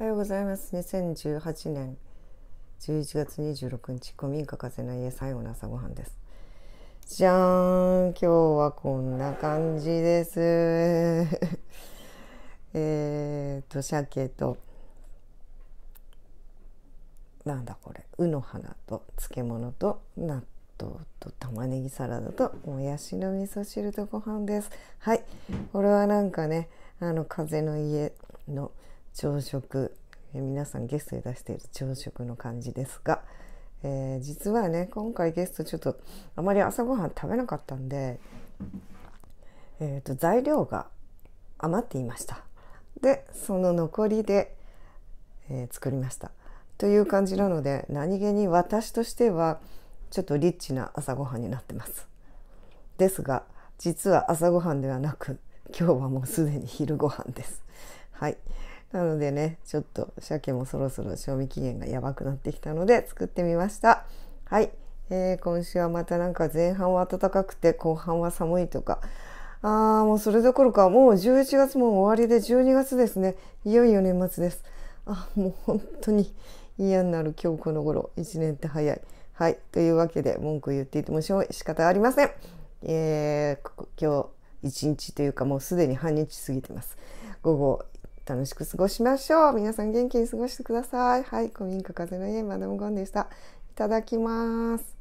おはようございます2018年11月26日古民家風の家最後の朝ごはんですじゃーん今日はこんな感じです えーと鮭となんだこれ「うの花」と漬物と納豆と玉ねぎサラダともやしの味噌汁とご飯ですはいこれはなんかねあの風の家の朝食皆さんゲストで出している朝食の感じですが、えー、実はね今回ゲストちょっとあまり朝ごはん食べなかったんで、えーと、と材料が余っていましたでその残りで、えー、作りましたという感じなので何気に私としてはちょっとリッチな朝ごはんになってますですが実は朝ごはんではなく今日はもうすでに昼ごはんですはいなのでね、ちょっと鮭もそろそろ賞味期限がやばくなってきたので作ってみました。はい。えー、今週はまたなんか前半は暖かくて後半は寒いとか、あーもうそれどころかもう11月も終わりで12月ですね。いよいよ年末です。あ、もう本当に嫌になる今日この頃。1年って早い。はい。というわけで文句言っていても仕方ありません。えー、今日1日というかもうすでに半日過ぎてます。午後楽しく過ごしましょう。皆さん元気に過ごしてください。はい、古民家風の家、マダムゴンでした。いただきます。